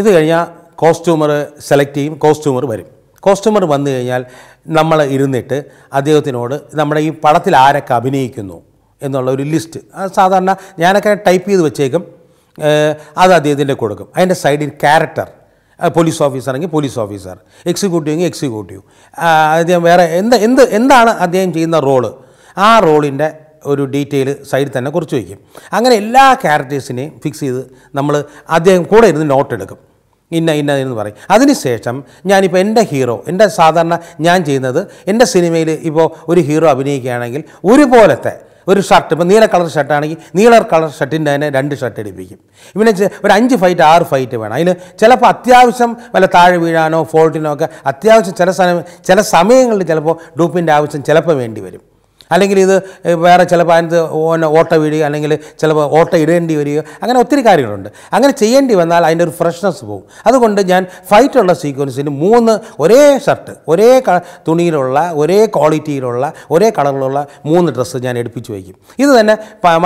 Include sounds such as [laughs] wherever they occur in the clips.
ഇത് കഴിഞ്ഞാൽ costumer select ചെയ്യും കോസ്റ്റ്യൂമർ വരും കോസ്റ്റ്യൂമർ വന്നു കഴിഞ്ഞാൽ നമ്മൾ ഇരുന്നിട്ട് അദ്ദേഹത്തിനോട് നമ്മുടെ ഈ പടത്തിൽ ആരൊക്കെ അഭിനയിക്കുന്നു എന്നുള്ള ഒരു ലിസ്റ്റ് സാധാരണ ഞാനൊക്കെ ടൈപ്പ് ചെയ്ത് വെച്ചേക്കും അത് അദ്ദേഹത്തിൻ്റെ കൊടുക്കും അതിൻ്റെ സൈഡിൽ ക്യാരക്ടർ പോലീസ് ഓഫീസറെങ്കിൽ പോലീസ് ഓഫീസർ എക്സിക്യൂട്ടീവെങ്കിൽ എക്സിക്യൂട്ടീവ് അദ്ദേഹം വേറെ എന്ത് എന്ത് എന്താണ് അദ്ദേഹം ചെയ്യുന്ന റോള് ആ റോളിൻ്റെ ഒരു ഡീറ്റെയിൽ സൈഡിൽ തന്നെ കുറിച്ച് വയ്ക്കും അങ്ങനെ എല്ലാ ക്യാരക്ടേഴ്സിനെയും ഫിക്സ് ചെയ്ത് നമ്മൾ അദ്ദേഹം കൂടെ ഇരുന്ന് നോട്ട് എടുക്കും ഇന്ന ഇന്ന എന്ന് പറയും അതിനുശേഷം ഞാനിപ്പോൾ എൻ്റെ ഹീറോ എൻ്റെ സാധാരണ ഞാൻ ചെയ്യുന്നത് എൻ്റെ സിനിമയിൽ ഇപ്പോൾ ഒരു ഹീറോ അഭിനയിക്കുകയാണെങ്കിൽ ഒരുപോലത്തെ ഒരു ഷർട്ട് ഇപ്പോൾ നീല കളർ ഷർട്ടാണെങ്കിൽ നീല കളർ ഷർട്ടിൻ്റെ തന്നെ രണ്ട് ഷർട്ട് എടുപ്പിക്കും ഇവനെ ഒരു അഞ്ച് ഫൈറ്റ് ആറ് ഫൈറ്റ് വേണം അതിന് ചിലപ്പോൾ അത്യാവശ്യം വല്ല താഴെ വീഴാനോ ഫോൾട്ടിനോ ഒക്കെ അത്യാവശ്യം ചില സമയം ചില സമയങ്ങളിൽ ചിലപ്പോൾ ഡൂപ്പിൻ്റെ ആവശ്യം ചിലപ്പോൾ വേണ്ടി വരും അല്ലെങ്കിൽ ഇത് വേറെ ചിലപ്പോൾ അതിനകത്ത് ഓട്ട വീഴുക അല്ലെങ്കിൽ ചിലപ്പോൾ ഓട്ട ഇടേണ്ടി വരിക അങ്ങനെ ഒത്തിരി കാര്യങ്ങളുണ്ട് അങ്ങനെ ചെയ്യേണ്ടി വന്നാൽ അതിൻ്റെ ഒരു ഫ്രഷ്നെസ് പോകും അതുകൊണ്ട് ഞാൻ ഫൈറ്റുള്ള സീക്വൻസിന് മൂന്ന് ഒരേ ഷർട്ട് ഒരേ തുണിയിലുള്ള ഒരേ ക്വാളിറ്റിയിലുള്ള ഒരേ കളറിലുള്ള മൂന്ന് ഡ്രസ്സ് ഞാൻ എടുപ്പിച്ച് വയ്ക്കും ഇത് തന്നെ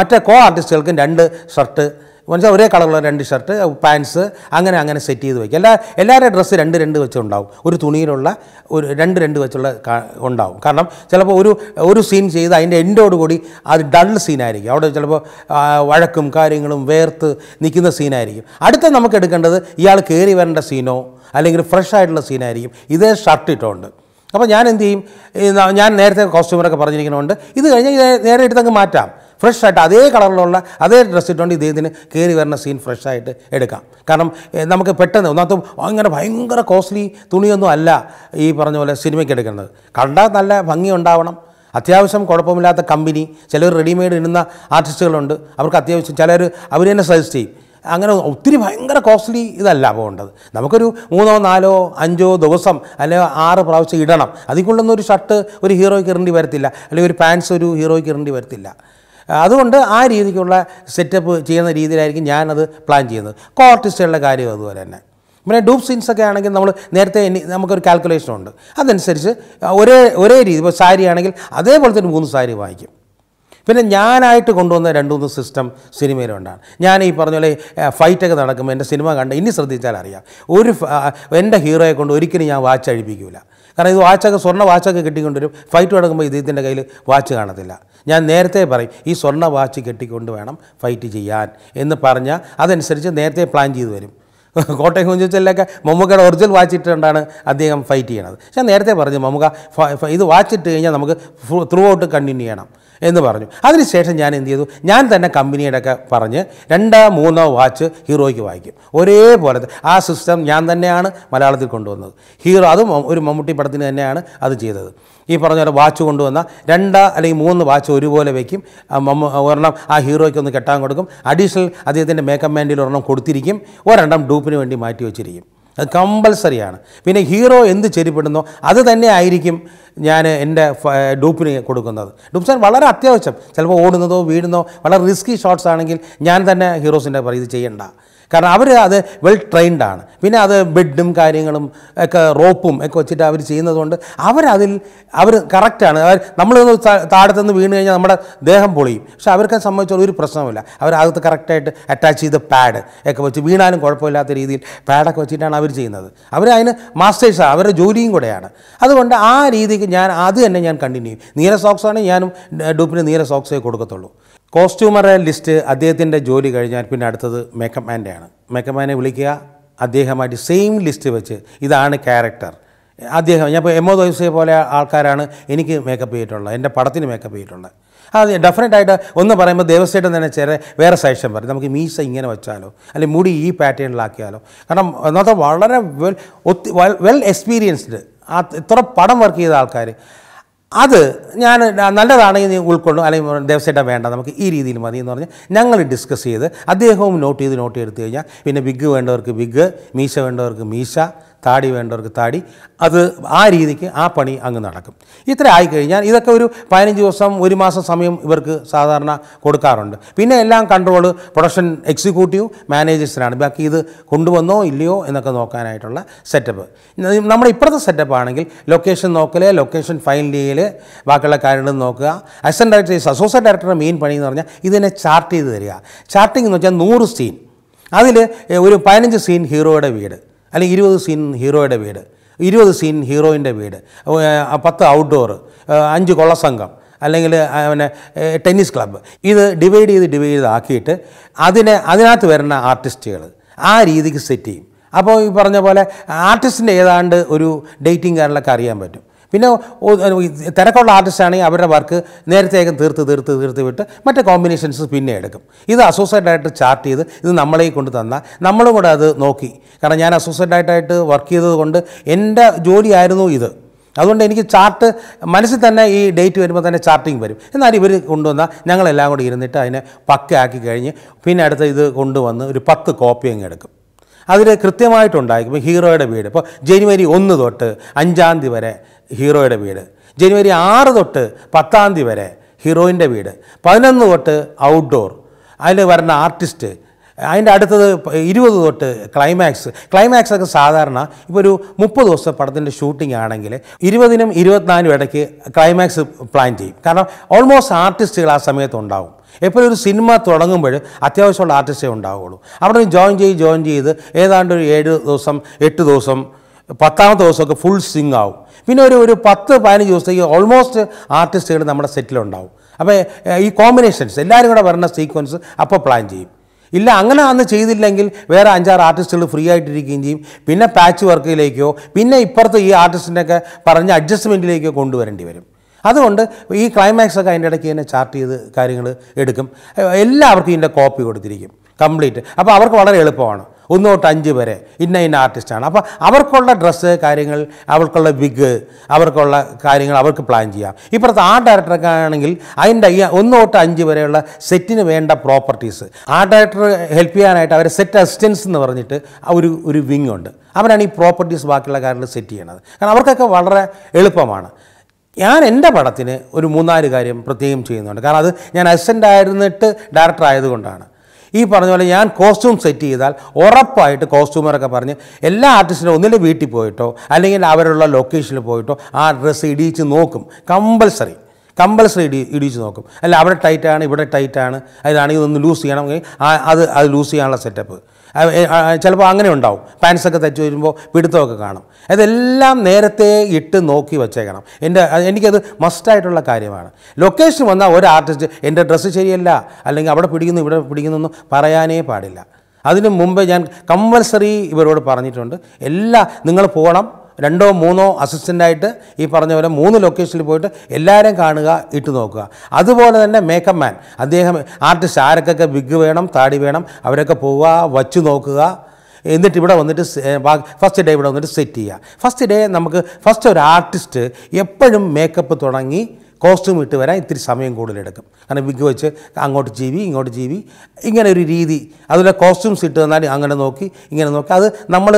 മറ്റേ കോ ആർട്ടിസ്റ്റുകൾക്കും രണ്ട് ഷർട്ട് വെച്ചാൽ ഒരേ കളറുള്ള രണ്ട് ഷർട്ട് പാൻസ് അങ്ങനെ അങ്ങനെ സെറ്റ് ചെയ്ത് വയ്ക്കും എല്ലാ എല്ലാവരുടെയും ഡ്രസ്സ് രണ്ട് രണ്ട് വെച്ചുണ്ടാവും ഒരു തുണിയിലുള്ള ഒരു രണ്ട് രണ്ട് വെച്ചുള്ള ഉണ്ടാവും കാരണം ചിലപ്പോൾ ഒരു ഒരു സീൻ ചെയ്ത് അതിൻ്റെ എൻഡോടുകൂടി അത് ഡൾ സീനായിരിക്കും അവിടെ ചിലപ്പോൾ വഴക്കും കാര്യങ്ങളും വേർത്ത് നിൽക്കുന്ന സീനായിരിക്കും അടുത്ത നമുക്ക് എടുക്കേണ്ടത് ഇയാൾ കയറി വരേണ്ട സീനോ അല്ലെങ്കിൽ ഫ്രഷ് ആയിട്ടുള്ള സീനായിരിക്കും ഇതേ ഷർട്ട് ഇട്ടുകൊണ്ട് അപ്പോൾ ഞാൻ എന്ത് ചെയ്യും ഞാൻ നേരത്തെ കോസ്റ്റ്യൂമറൊക്കെ പറഞ്ഞിരിക്കുന്നതുകൊണ്ട് ഇത് കഴിഞ്ഞാൽ നേരെ എടുത്തങ്ങ് മാറ്റാം ഫ്രഷ് ആയിട്ട് അതേ കളറിലുള്ള അതേ ഡ്രസ്സ് ഇട്ടുകൊണ്ട് ഇദ്ദേഹത്തിന് കയറി വരുന്ന സീൻ ഫ്രഷ് ആയിട്ട് എടുക്കാം കാരണം നമുക്ക് പെട്ടെന്ന് ഒന്നാമത്തെ അങ്ങനെ ഭയങ്കര കോസ്റ്റ്ലി തുണിയൊന്നും അല്ല ഈ പറഞ്ഞ പോലെ സിനിമയ്ക്ക് എടുക്കുന്നത് കണ്ടാൽ നല്ല ഭംഗി ഉണ്ടാവണം അത്യാവശ്യം കുഴപ്പമില്ലാത്ത കമ്പനി ചിലർ റെഡിമെയ്ഡ് ഇടുന്ന ആർട്ടിസ്റ്റുകളുണ്ട് അവർക്ക് അത്യാവശ്യം ചിലർ അവർ തന്നെ സജസ്റ്റ് ചെയ്യും അങ്ങനെ ഒത്തിരി ഭയങ്കര കോസ്റ്റ്ലി ഇതല്ല പോകേണ്ടത് നമുക്കൊരു മൂന്നോ നാലോ അഞ്ചോ ദിവസം അല്ലെങ്കിൽ ആറ് പ്രാവശ്യം ഇടണം അതിൽ കൊണ്ടൊന്നും ഒരു ഷർട്ട് ഒരു ഹീറോയ്ക്ക് ഇറണ്ടി വരത്തില്ല അല്ലെങ്കിൽ ഒരു പാൻസ് ഒരു ഹീറോയ്ക്ക് ഇറണ്ടി വരത്തില്ല അതുകൊണ്ട് ആ രീതിക്കുള്ള സെറ്റപ്പ് ചെയ്യുന്ന രീതിയിലായിരിക്കും ഞാനത് പ്ലാൻ ചെയ്യുന്നത് കോ ആർട്ടിസ്റ്റുകളുടെ കാര്യം അതുപോലെ തന്നെ പിന്നെ ഡൂപ്പ് സീൻസ് ഒക്കെ ആണെങ്കിൽ നമ്മൾ നേരത്തെ നമുക്കൊരു കാൽക്കുലേഷൻ ഉണ്ട് അതനുസരിച്ച് ഒരേ ഒരേ രീതി ഇപ്പോൾ സാരി ആണെങ്കിൽ അതേപോലെ തന്നെ മൂന്ന് സാരി വാങ്ങിക്കും പിന്നെ ഞാനായിട്ട് കൊണ്ടുവന്ന രണ്ട് മൂന്ന് സിസ്റ്റം സിനിമയിലുണ്ടാണ് ഞാൻ ഈ പറഞ്ഞ പോലെ ഫൈറ്റൊക്കെ നടക്കുമ്പോൾ എൻ്റെ സിനിമ കണ്ട് ഇനി ശ്രദ്ധിച്ചാൽ അറിയാം ഒരു എൻ്റെ ഹീറോയെ കൊണ്ട് ഒരിക്കലും ഞാൻ വാച്ച് അഴിപ്പിക്കില്ല കാരണം ഇത് വാച്ചൊക്കെ സ്വർണ്ണ വാച്ചൊക്കെ കിട്ടിക്കൊണ്ടുവരും ഫൈറ്റ് നടക്കുമ്പോൾ ഇദ്ദേഹത്തിൻ്റെ കയ്യിൽ വാച്ച് കാണത്തില്ല ഞാൻ നേരത്തെ പറയും ഈ സ്വർണ്ണ വാച്ച് കെട്ടിക്കൊണ്ട് വേണം ഫൈറ്റ് ചെയ്യാൻ എന്ന് പറഞ്ഞാൽ അതനുസരിച്ച് നേരത്തെ പ്ലാൻ ചെയ്തു വരും [laughs] കോട്ടയം കുഞ്ചിച്ചലിലൊക്കെ മമ്മൂക്കയുടെ ഒറിജിനൽ വാച്ചിട്ടുകൊണ്ടാണ് അദ്ദേഹം ഫൈറ്റ് ചെയ്യണത് പക്ഷേ നേരത്തെ പറഞ്ഞു മമ്മൂക്ക ഇത് വാച്ചിട്ട് കഴിഞ്ഞാൽ നമുക്ക് ത്രൂ ഔട്ട് കണ്ടിന്യൂ ചെയ്യണം എന്ന് പറഞ്ഞു അതിനുശേഷം ഞാൻ എന്ത് ചെയ്തു ഞാൻ തന്നെ ഒക്കെ പറഞ്ഞ് രണ്ടോ മൂന്നോ വാച്ച് ഹീറോയ്ക്ക് വായിക്കും ഒരേപോലെ ആ സിസ്റ്റം ഞാൻ തന്നെയാണ് മലയാളത്തിൽ കൊണ്ടുവന്നത് ഹീറോ അതും ഒരു മമ്മൂട്ടി പടത്തിന് തന്നെയാണ് അത് ചെയ്തത് ഈ പറഞ്ഞ ഒരു വാച്ച് കൊണ്ടുവന്ന രണ്ട് അല്ലെങ്കിൽ മൂന്ന് വാച്ച് ഒരുപോലെ വയ്ക്കും ഒരെണ്ണം ആ ഹീറോയ്ക്ക് ഒന്ന് കെട്ടാൻ കൊടുക്കും അഡീഷണൽ അദ്ദേഹത്തിൻ്റെ മേക്കപ്പ് മാൻഡിൽ ഒരെണ്ണം കൊടുത്തിരിക്കും ഒരെണ്ണം ഡൂപ്പിന് വേണ്ടി മാറ്റി വെച്ചിരിക്കും അത് കമ്പൽസറിയാണ് പിന്നെ ഹീറോ എന്ത് ചെരിപ്പെടുന്നോ അത് തന്നെ ആയിരിക്കും ഞാൻ എൻ്റെ ഡൂപ്പിന് കൊടുക്കുന്നത് ഡൂപ്സ് വളരെ അത്യാവശ്യം ചിലപ്പോൾ ഓടുന്നതോ വീടുന്നതോ വളരെ റിസ്കി ഷോട്ട്സ് ആണെങ്കിൽ ഞാൻ തന്നെ ഹീറോസിൻ്റെ പറയുന്നത് ഇത് ചെയ്യണ്ട കാരണം അവർ അത് വെൽ ട്രെയിൻഡാണ് പിന്നെ അത് ബെഡും കാര്യങ്ങളും ഒക്കെ റോപ്പും ഒക്കെ വെച്ചിട്ട് അവർ ചെയ്യുന്നതുകൊണ്ട് അവരതിൽ അവർ കറക്റ്റാണ് അവർ താഴത്തു നിന്ന് വീണ് കഴിഞ്ഞാൽ നമ്മുടെ ദേഹം പൊളിയും പക്ഷെ അവർക്ക് സംബന്ധിച്ചുള്ള ഒരു പ്രശ്നമില്ല അവർ അകത്ത് കറക്റ്റായിട്ട് അറ്റാച്ച് ചെയ്ത പാഡ് ഒക്കെ വെച്ച് വീണാലും കുഴപ്പമില്ലാത്ത രീതിയിൽ പാഡൊക്കെ വെച്ചിട്ടാണ് അവർ ചെയ്യുന്നത് അവർ അതിന് മാസ്റ്റേഴ്സാണ് അവരുടെ ജോലിയും കൂടെയാണ് അതുകൊണ്ട് ആ രീതിക്ക് ഞാൻ അത് തന്നെ ഞാൻ കണ്ടിന്യൂ ചെയ്യും നീര സോക്സ് ആണെങ്കിൽ ഞാനും ഡൂപ്പിന് നീര സോക്സേ കൊടുക്കത്തുള്ളൂ കോസ്റ്റ്യൂമറെ ലിസ്റ്റ് അദ്ദേഹത്തിൻ്റെ ജോലി കഴിഞ്ഞാൽ പിന്നെ അടുത്തത് മേക്കപ്പ് ആണ് മേക്കപ്പ് വിളിക്കുക അദ്ദേഹമായിട്ട് സെയിം ലിസ്റ്റ് വെച്ച് ഇതാണ് ക്യാരക്ടർ അദ്ദേഹം ഞാൻ ഇപ്പോൾ എമ്മോ ദോയ്സെ പോലെ ആൾക്കാരാണ് എനിക്ക് മേക്കപ്പ് ചെയ്തിട്ടുള്ളത് എൻ്റെ പടത്തിന് മേക്കപ്പ് ചെയ്തിട്ടുള്ളത് അത് ആയിട്ട് ഒന്ന് പറയുമ്പോൾ ദേവസ്വേട്ടം തന്നെ ചേരെ വേറെ സൈഷൻ പറയും നമുക്ക് മീസ ഇങ്ങനെ വെച്ചാലോ അല്ലെങ്കിൽ മുടി ഈ പാറ്റേണിലാക്കിയാലോ കാരണം എന്നാൽ വളരെ വെൽ ഒത്തി വെൽ എക്സ്പീരിയൻസ്ഡ് ആ ഇത്ര പടം വർക്ക് ചെയ്ത ആൾക്കാർ അത് ഞാൻ നല്ലതാണെങ്കിൽ നീ ഉൾക്കൊള്ളും അല്ലെങ്കിൽ ദേവസ്വേട്ട വേണ്ട നമുക്ക് ഈ രീതിയിൽ മതി എന്ന് പറഞ്ഞ് ഞങ്ങൾ ഡിസ്കസ് ചെയ്ത് അദ്ദേഹവും നോട്ട് ചെയ്ത് നോട്ട് എടുത്തു കഴിഞ്ഞാൽ പിന്നെ ബിഗ് വേണ്ടവർക്ക് ബിഗ് മീശ വേണ്ടവർക്ക് മീശ താടി വേണ്ടവർക്ക് താടി അത് ആ രീതിക്ക് ആ പണി അങ്ങ് നടക്കും ഇത്ര ആയിക്കഴിഞ്ഞാൽ ഇതൊക്കെ ഒരു പതിനഞ്ച് ദിവസം ഒരു മാസം സമയം ഇവർക്ക് സാധാരണ കൊടുക്കാറുണ്ട് പിന്നെ എല്ലാം കൺട്രോൾ പ്രൊഡക്ഷൻ എക്സിക്യൂട്ടീവ് മാനേജേഴ്സിനാണ് ബാക്കി ഇത് കൊണ്ടുവന്നോ ഇല്ലയോ എന്നൊക്കെ നോക്കാനായിട്ടുള്ള സെറ്റപ്പ് നമ്മുടെ ഇപ്പോഴത്തെ സെറ്റപ്പ് ആണെങ്കിൽ ലൊക്കേഷൻ നോക്കലേ ലൊക്കേഷൻ ഫൈൻ ചെയ്യൽ ബാക്കിയുള്ള കാര്യങ്ങൾ നോക്കുക അസിസ്റ്റൻ്റ് ഡയറക്ടർ അസോസിയേറ്റ് ഡയറക്ടറുടെ മെയിൻ പണി എന്ന് പറഞ്ഞാൽ ഇതിനെ ചാർട്ട് ചെയ്ത് തരിക ചാർട്ടിംഗ് എന്ന് വെച്ചാൽ നൂറ് സീൻ അതിൽ ഒരു പതിനഞ്ച് സീൻ ഹീറോയുടെ വീട് അല്ലെങ്കിൽ ഇരുപത് സീൻ ഹീറോയുടെ വീട് ഇരുപത് സീൻ ഹീറോയിൻ്റെ വീട് പത്ത് ഔട്ട്ഡോർ അഞ്ച് കൊള്ളസംഘം അല്ലെങ്കിൽ പിന്നെ ടെന്നീസ് ക്ലബ്ബ് ഇത് ഡിവൈഡ് ചെയ്ത് ഡിവൈഡ് ചെയ്ത് ആക്കിയിട്ട് അതിനെ അതിനകത്ത് വരുന്ന ആർട്ടിസ്റ്റുകൾ ആ രീതിക്ക് സെറ്റ് ചെയ്യും അപ്പോൾ ഈ പറഞ്ഞ പോലെ ആർട്ടിസ്റ്റിൻ്റെ ഏതാണ്ട് ഒരു ഡേറ്റിംഗ് കാരനൊക്കെ അറിയാൻ പറ്റും പിന്നെ തിരക്കുള്ള ആർട്ടിസ്റ്റ് ആണെങ്കിൽ അവരുടെ വർക്ക് നേരത്തെയൊക്കെ തീർത്ത് തീർത്ത് തീർത്ത് വിട്ട് മറ്റേ കോമ്പിനേഷൻസ് പിന്നെ എടുക്കും ഇത് ആയിട്ട് ചാർട്ട് ചെയ്ത് ഇത് നമ്മളെ കൊണ്ട് തന്ന നമ്മളും കൂടെ അത് നോക്കി കാരണം ഞാൻ അസോസിയേറ്റ് ആയിട്ട് വർക്ക് ചെയ്തത് കൊണ്ട് എൻ്റെ ജോലിയായിരുന്നു ഇത് അതുകൊണ്ട് എനിക്ക് ചാർട്ട് മനസ്സിൽ തന്നെ ഈ ഡേറ്റ് വരുമ്പോൾ തന്നെ ചാർട്ടിങ് വരും എന്നാൽ ഇവർ കൊണ്ടുവന്നാൽ ഞങ്ങളെല്ലാം കൂടി ഇരുന്നിട്ട് അതിനെ പക്കയാക്കി കഴിഞ്ഞ് പിന്നെ അടുത്ത ഇത് കൊണ്ടുവന്ന് ഒരു പത്ത് കോപ്പി അങ്ങ് എടുക്കും അതിൽ കൃത്യമായിട്ടുണ്ടായിരിക്കും ഹീറോയുടെ വീട് ഇപ്പോൾ ജനുവരി ഒന്ന് തൊട്ട് അഞ്ചാം തീയതി വരെ ഹീറോയുടെ വീട് ജനുവരി ആറ് തൊട്ട് പത്താം തീയതി വരെ ഹീറോയിൻ്റെ വീട് പതിനൊന്ന് തൊട്ട് ഔട്ട്ഡോർ അതിൽ വരുന്ന ആർട്ടിസ്റ്റ് അതിൻ്റെ അടുത്തത് ഇരുപത് തൊട്ട് ക്ലൈമാക്സ് ക്ലൈമാക്സ് ഒക്കെ സാധാരണ ഇപ്പോൾ ഒരു മുപ്പത് ദിവസം പടത്തിൻ്റെ ഷൂട്ടിംഗ് ആണെങ്കിൽ ഇരുപതിനും ഇരുപത്തിനാലും ഇടയ്ക്ക് ക്ലൈമാക്സ് പ്ലാൻ ചെയ്യും കാരണം ഓൾമോസ്റ്റ് ആർട്ടിസ്റ്റുകൾ ആ സമയത്ത് ഉണ്ടാവും എപ്പോഴും ഒരു സിനിമ തുടങ്ങുമ്പോൾ അത്യാവശ്യമുള്ള ആർട്ടിസ്റ്റേ ഉണ്ടാവുകയുള്ളൂ അവിടെ ജോയിൻ ചെയ്ത് ജോയിൻ ചെയ്ത് ഏതാണ്ട് ഒരു ഏഴ് ദിവസം എട്ട് ദിവസം പത്താമത്തെ ദിവസമൊക്കെ ഫുൾ സിങ് ആവും പിന്നെ ഒരു ഒരു പത്ത് പതിനഞ്ച് ദിവസത്തേക്ക് ഓൾമോസ്റ്റ് ആർട്ടിസ്റ്റുകൾ നമ്മുടെ സെറ്റിലുണ്ടാവും അപ്പോൾ ഈ കോമ്പിനേഷൻസ് എല്ലാവരും കൂടെ വരുന്ന സീക്വൻസ് അപ്പോൾ പ്ലാൻ ചെയ്യും ഇല്ല അങ്ങനെ അന്ന് ചെയ്തില്ലെങ്കിൽ വേറെ അഞ്ചാറ് ആർട്ടിസ്റ്റുകൾ ഫ്രീ ആയിട്ടിരിക്കുകയും ചെയ്യും പിന്നെ പാച്ച് വർക്കിലേക്കോ പിന്നെ ഇപ്പുറത്ത് ഈ ആർട്ടിസ്റ്റിൻ്റെയൊക്കെ പറഞ്ഞ് അഡ്ജസ്റ്റ്മെൻറ്റിലേക്കോ കൊണ്ടുവരേണ്ടി വരും അതുകൊണ്ട് ഈ ക്ലൈമാക്സ് ഒക്കെ അതിൻ്റെ ഇടയ്ക്ക് തന്നെ ചാർട്ട് ചെയ്ത് കാര്യങ്ങൾ എടുക്കും എല്ലാവർക്കും ഇതിൻ്റെ കോപ്പി കൊടുത്തിരിക്കും കംപ്ലീറ്റ് അപ്പോൾ അവർക്ക് വളരെ എളുപ്പമാണ് ഒന്ന് തൊട്ട് അഞ്ച് വരെ ഇന്ന ഇന്ന ആർട്ടിസ്റ്റാണ് അപ്പോൾ അവർക്കുള്ള ഡ്രസ്സ് കാര്യങ്ങൾ അവർക്കുള്ള വിഗ് അവർക്കുള്ള കാര്യങ്ങൾ അവർക്ക് പ്ലാൻ ചെയ്യാം ഇപ്പുറത്ത് ആ ഡയറക്ടറൊക്കെ ആണെങ്കിൽ അതിൻ്റെ ഒന്ന് തൊട്ട് അഞ്ച് വരെയുള്ള സെറ്റിന് വേണ്ട പ്രോപ്പർട്ടീസ് ആ ഡയറക്ടർ ഹെൽപ്പ് ചെയ്യാനായിട്ട് അവർ സെറ്റ് അസിസ്റ്റൻസ് എന്ന് പറഞ്ഞിട്ട് ഒരു ഒരു വിങ് ഉണ്ട് അവരാണ് ഈ പ്രോപ്പർട്ടീസ് ബാക്കിയുള്ള കാര്യങ്ങൾ സെറ്റ് ചെയ്യണത് കാരണം അവർക്കൊക്കെ വളരെ എളുപ്പമാണ് ഞാൻ എൻ്റെ പടത്തിന് ഒരു മൂന്നാല് കാര്യം പ്രത്യേകം ചെയ്യുന്നുണ്ട് കാരണം അത് ഞാൻ അസിസ്റ്റൻ്റ് ആയിരുന്നിട്ട് ഡയറക്ടർ ആയതുകൊണ്ടാണ് ഈ പറഞ്ഞ പോലെ ഞാൻ കോസ്റ്റ്യൂം സെറ്റ് ചെയ്താൽ ഉറപ്പായിട്ട് കോസ്റ്റ്യൂമറൊക്കെ പറഞ്ഞ് എല്ലാ ആർട്ടിസ്റ്റിനും ഒന്നിൻ്റെ വീട്ടിൽ പോയിട്ടോ അല്ലെങ്കിൽ അവരുള്ള ലൊക്കേഷനിൽ പോയിട്ടോ ആ ഡ്രസ്സ് ഇടിയിച്ച് നോക്കും കമ്പൽസറി കമ്പൽസറി ഇടി ഇടിച്ച് നോക്കും അല്ല അവിടെ ടൈറ്റാണ് ഇവിടെ ടൈറ്റാണ് അതാണെങ്കിൽ ഒന്ന് ലൂസ് ചെയ്യണമെങ്കിൽ അത് അത് ലൂസ് ചെയ്യാനുള്ള സെറ്റപ്പ് ചിലപ്പോൾ അങ്ങനെ ഉണ്ടാവും പാൻസൊക്കെ തെച്ചു വരുമ്പോൾ പിടുത്തമൊക്കെ കാണും അതെല്ലാം നേരത്തെ ഇട്ട് നോക്കി വെച്ചേക്കണം എൻ്റെ എനിക്കത് മസ്റ്റായിട്ടുള്ള കാര്യമാണ് ലൊക്കേഷൻ വന്നാൽ ഒരു ആർട്ടിസ്റ്റ് എൻ്റെ ഡ്രസ്സ് ശരിയല്ല അല്ലെങ്കിൽ അവിടെ പിടിക്കുന്നു ഇവിടെ പിടിക്കുന്നു എന്ന് പറയാനേ പാടില്ല അതിനു മുമ്പ് ഞാൻ കമ്പൽസറി ഇവരോട് പറഞ്ഞിട്ടുണ്ട് എല്ലാ നിങ്ങൾ പോകണം രണ്ടോ മൂന്നോ അസിസ്റ്റൻ്റായിട്ട് ഈ പറഞ്ഞ പോലെ മൂന്ന് ലൊക്കേഷനിൽ പോയിട്ട് എല്ലാവരെയും കാണുക ഇട്ട് നോക്കുക അതുപോലെ തന്നെ മേക്കപ്പ് മാൻ അദ്ദേഹം ആർട്ടിസ്റ്റ് ആരൊക്കെ ബിഗ് വേണം താടി വേണം അവരൊക്കെ പോവുക വച്ചു നോക്കുക എന്നിട്ട് ഇവിടെ വന്നിട്ട് ഫസ്റ്റ് ഡേ ഇവിടെ വന്നിട്ട് സെറ്റ് ചെയ്യുക ഫസ്റ്റ് ഡേ നമുക്ക് ഫസ്റ്റ് ഒരു ആർട്ടിസ്റ്റ് എപ്പോഴും മേക്കപ്പ് തുടങ്ങി കോസ്റ്റ്യൂം ഇട്ട് വരാൻ ഇത്തിരി സമയം കൂടുതലെടുക്കും കാരണം വിഗ് വെച്ച് അങ്ങോട്ട് ജീവി ഇങ്ങോട്ട് ജീവി ഇങ്ങനെ ഒരു രീതി അതുപോലെ കോസ്റ്റ്യൂംസ് ഇട്ട് തന്നാൽ അങ്ങനെ നോക്കി ഇങ്ങനെ നോക്കി അത് നമ്മൾ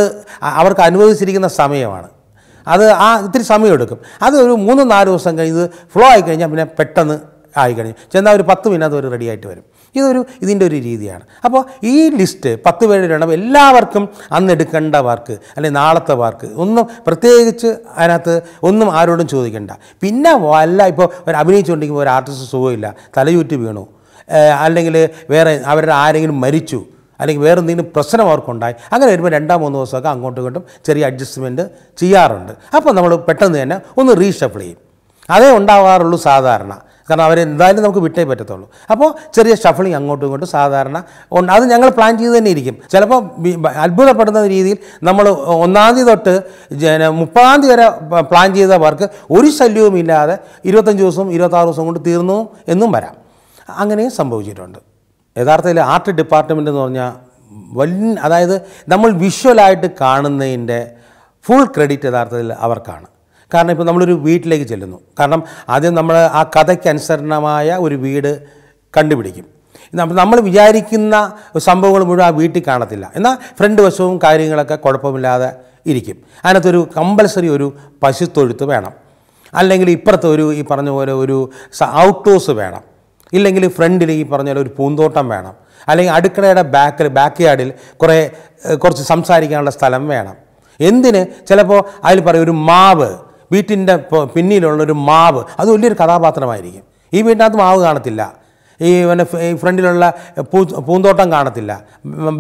അവർക്ക് അനുവദിച്ചിരിക്കുന്ന സമയമാണ് അത് ആ ഇത്തിരി സമയമെടുക്കും അത് ഒരു മൂന്ന് നാല് ദിവസം കഴിഞ്ഞ് ഫ്ലോ ആയി പിന്നെ പെട്ടെന്ന് ആയി കഴിഞ്ഞു ചെന്നാൽ ഒരു പത്ത് മിനിറ്റ് അത് ഒരു റെഡി ആയിട്ട് വരും ഇതൊരു ഇതിൻ്റെ ഒരു രീതിയാണ് അപ്പോൾ ഈ ലിസ്റ്റ് പത്ത് എണ്ണം എല്ലാവർക്കും അന്ന് എടുക്കേണ്ട വർക്ക് അല്ലെങ്കിൽ നാളത്തെ വർക്ക് ഒന്നും പ്രത്യേകിച്ച് അതിനകത്ത് ഒന്നും ആരോടും ചോദിക്കേണ്ട പിന്നെ വല്ല ഇപ്പോൾ ഒരു അഭിനയിച്ചുകൊണ്ടിരിക്കുമ്പോൾ ഒരു ആർട്ടിസ്റ്റ് സുഖമില്ല തലയൂറ്റി വീണു അല്ലെങ്കിൽ വേറെ അവരുടെ ആരെങ്കിലും മരിച്ചു അല്ലെങ്കിൽ വേറെ എന്തെങ്കിലും പ്രശ്നം അവർക്കുണ്ടായി അങ്ങനെ വരുമ്പോൾ രണ്ടാം മൂന്ന് ദിവസമൊക്കെ അങ്ങോട്ടും ഇങ്ങോട്ടും ചെറിയ അഡ്ജസ്റ്റ്മെൻറ്റ് ചെയ്യാറുണ്ട് അപ്പോൾ നമ്മൾ പെട്ടെന്ന് തന്നെ ഒന്ന് റീഷഫിൾ ചെയ്യും അതേ ഉണ്ടാവാറുള്ളൂ സാധാരണ കാരണം അവരെന്തായാലും നമുക്ക് വിട്ടേ പറ്റത്തുള്ളൂ അപ്പോൾ ചെറിയ ഷഫിളിങ് അങ്ങോട്ടും ഇങ്ങോട്ടും സാധാരണ ഉണ്ട് അത് ഞങ്ങൾ പ്ലാൻ ചെയ്ത് തന്നെ ഇരിക്കും ചിലപ്പോൾ അത്ഭുതപ്പെടുന്ന രീതിയിൽ നമ്മൾ ഒന്നാം തീയതി തൊട്ട് മുപ്പതാം തീയതി വരെ പ്ലാൻ ചെയ്ത വർക്ക് ഒരു ശല്യവും ഇല്ലാതെ ഇരുപത്തഞ്ച് ദിവസവും ഇരുപത്താറ് ദിവസം കൊണ്ട് തീർന്നു എന്നും വരാം അങ്ങനെയും സംഭവിച്ചിട്ടുണ്ട് യഥാർത്ഥത്തിൽ ആർട്ട് ഡിപ്പാർട്ട്മെൻ്റ് എന്ന് പറഞ്ഞാൽ വലിയ അതായത് നമ്മൾ വിഷ്വലായിട്ട് കാണുന്നതിൻ്റെ ഫുൾ ക്രെഡിറ്റ് യഥാർത്ഥത്തിൽ അവർക്കാണ് കാരണം ഇപ്പോൾ നമ്മളൊരു വീട്ടിലേക്ക് ചെല്ലുന്നു കാരണം ആദ്യം നമ്മൾ ആ കഥയ്ക്കനുസരണമായ ഒരു വീട് കണ്ടുപിടിക്കും നമ്മൾ വിചാരിക്കുന്ന സംഭവങ്ങൾ മുഴുവൻ ആ വീട്ടിൽ കാണത്തില്ല എന്നാൽ ഫ്രണ്ട് വശവും കാര്യങ്ങളൊക്കെ കുഴപ്പമില്ലാതെ ഇരിക്കും അതിനകത്തൊരു കമ്പൽസറി ഒരു പശുത്തൊഴുത്ത് വേണം അല്ലെങ്കിൽ ഇപ്പുറത്ത് ഒരു ഈ പറഞ്ഞ പോലെ ഒരു ഔട്ട്ഡോഴ്സ് വേണം ഇല്ലെങ്കിൽ ഫ്രണ്ടിൽ ഈ പറഞ്ഞ പോലെ ഒരു പൂന്തോട്ടം വേണം അല്ലെങ്കിൽ അടുക്കളയുടെ ബാക്കിൽ ബാക്ക് യാർഡിൽ കുറേ കുറച്ച് സംസാരിക്കാനുള്ള സ്ഥലം വേണം എന്തിന് ചിലപ്പോൾ അതിൽ പറയും ഒരു മാവ് വീട്ടിൻ്റെ പിന്നിലുള്ളൊരു മാവ് അത് വലിയൊരു കഥാപാത്രമായിരിക്കും ഈ വീട്ടിനകത്ത് മാവ് കാണത്തില്ല ഈ പിന്നെ ഫ്രണ്ടിലുള്ള പൂ പൂന്തോട്ടം കാണത്തില്ല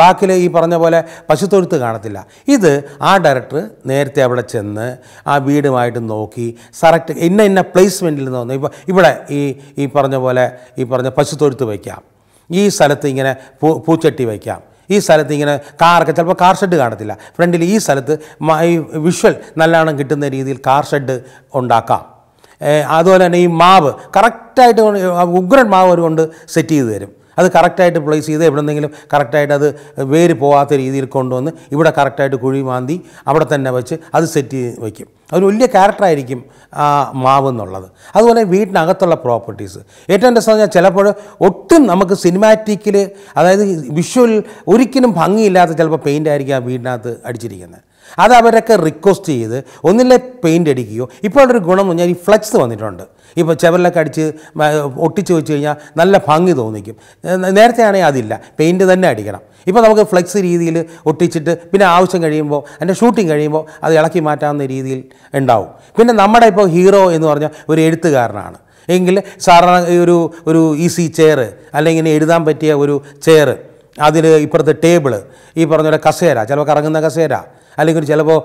ബാക്കിൽ ഈ പറഞ്ഞ പോലെ പശുത്തൊഴുത്ത് കാണത്തില്ല ഇത് ആ ഡയറക്ടർ നേരത്തെ അവിടെ ചെന്ന് ആ വീടുമായിട്ട് നോക്കി സറക്റ്റ് ഇന്ന ഇന്ന പ്ലേസ്മെൻറ്റിൽ നിന്ന് വന്നു ഇപ്പോൾ ഇവിടെ ഈ ഈ പറഞ്ഞ പോലെ ഈ പറഞ്ഞ പശുത്തൊഴുത്ത് വയ്ക്കാം ഈ സ്ഥലത്ത് ഇങ്ങനെ പൂ പൂച്ചട്ടി വയ്ക്കാം ഈ സ്ഥലത്ത് ഇങ്ങനെ കാറൊക്കെ ചിലപ്പോൾ കാർ ഷെഡ് കാണത്തില്ല ഫ്രണ്ടിൽ ഈ സ്ഥലത്ത് ഈ വിഷ്വൽ നല്ലവണ്ണം കിട്ടുന്ന രീതിയിൽ കാർ ഷെഡ് ഉണ്ടാക്കാം അതുപോലെ തന്നെ ഈ മാവ് കറക്റ്റായിട്ട് ഉഗ്രൻ മാവ് അവർ കൊണ്ട് സെറ്റ് ചെയ്ത് തരും അത് കറക്റ്റായിട്ട് പ്ലേസ് ചെയ്ത് എവിടെന്നെങ്കിലും കറക്റ്റായിട്ട് അത് വേര് പോകാത്ത രീതിയിൽ കൊണ്ടുവന്ന് ഇവിടെ കറക്റ്റായിട്ട് കുഴി മാന്തി അവിടെ തന്നെ വെച്ച് അത് സെറ്റ് ചെയ്ത് വയ്ക്കും അതൊരു വലിയ ക്യാരക്ടറായിരിക്കും ആ മാവ് എന്നുള്ളത് അതുപോലെ വീട്ടിനകത്തുള്ള പ്രോപ്പർട്ടീസ് ഏറ്റവും രസം പറഞ്ഞാൽ ചിലപ്പോൾ ഒട്ടും നമുക്ക് സിനിമാറ്റിക്കിൽ അതായത് വിഷ്വൽ ഒരിക്കലും ഭംഗിയില്ലാത്ത ചിലപ്പോൾ പെയിൻ്റായിരിക്കും ആ വീടിനകത്ത് അടിച്ചിരിക്കുന്നത് അത് അവരൊക്കെ റിക്വസ്റ്റ് ചെയ്ത് ഒന്നിലെ പെയിൻ്റ് അടിക്കുകയോ ഇപ്പോൾ ഒരു ഗുണം പറഞ്ഞാൽ ഈ ഫ്ലക്സ് വന്നിട്ടുണ്ട് ഇപ്പോൾ ചെവറിലൊക്കെ അടിച്ച് ഒട്ടിച്ച് വെച്ച് കഴിഞ്ഞാൽ നല്ല ഭംഗി തോന്നിക്കും നേരത്തെ ആണെങ്കിൽ അതില്ല പെയിൻറ്റ് തന്നെ അടിക്കണം ഇപ്പോൾ നമുക്ക് ഫ്ലെക്സ് രീതിയിൽ ഒട്ടിച്ചിട്ട് പിന്നെ ആവശ്യം കഴിയുമ്പോൾ അതിൻ്റെ ഷൂട്ടിംഗ് കഴിയുമ്പോൾ അത് ഇളക്കി മാറ്റാവുന്ന രീതിയിൽ ഉണ്ടാവും പിന്നെ നമ്മുടെ ഇപ്പോൾ ഹീറോ എന്ന് പറഞ്ഞാൽ ഒരു എഴുത്തുകാരനാണ് എങ്കിൽ സാധാരണ ഒരു ഒരു ഈസി ചെയർ അല്ലെങ്കിൽ എഴുതാൻ പറ്റിയ ഒരു ചെയർ അതിൽ ഇപ്പുറത്തെ ടേബിള് ഈ പറഞ്ഞ കസേര ചിലപ്പോൾ കറങ്ങുന്ന കസേര അല്ലെങ്കിൽ ചിലപ്പോൾ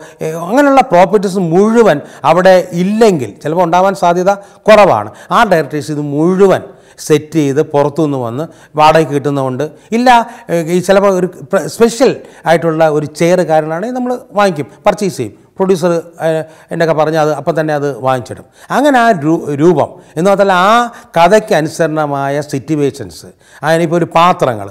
അങ്ങനെയുള്ള പ്രോപ്പർട്ടീസ് മുഴുവൻ അവിടെ ഇല്ലെങ്കിൽ ചിലപ്പോൾ ഉണ്ടാവാൻ സാധ്യത കുറവാണ് ആ ഡയറക്ടേഴ്സ് ഇത് മുഴുവൻ സെറ്റ് ചെയ്ത് പുറത്തുനിന്ന് വന്ന് വാടകയ്ക്ക് കിട്ടുന്നതുകൊണ്ട് ഇല്ല ഈ ചിലപ്പോൾ ഒരു സ്പെഷ്യൽ ആയിട്ടുള്ള ഒരു ചെയർ കാരനാണെങ്കിൽ നമ്മൾ വാങ്ങിക്കും പർച്ചേസ് ചെയ്യും പ്രൊഡ്യൂസർ എന്നൊക്കെ പറഞ്ഞ് അത് അപ്പം തന്നെ അത് വാങ്ങിച്ചിടും അങ്ങനെ ആ രൂപം എന്ന് പറഞ്ഞാൽ ആ കഥയ്ക്ക് അനുസരണമായ സിറ്റുവേഷൻസ് അതിനിപ്പോൾ ഒരു പാത്രങ്ങൾ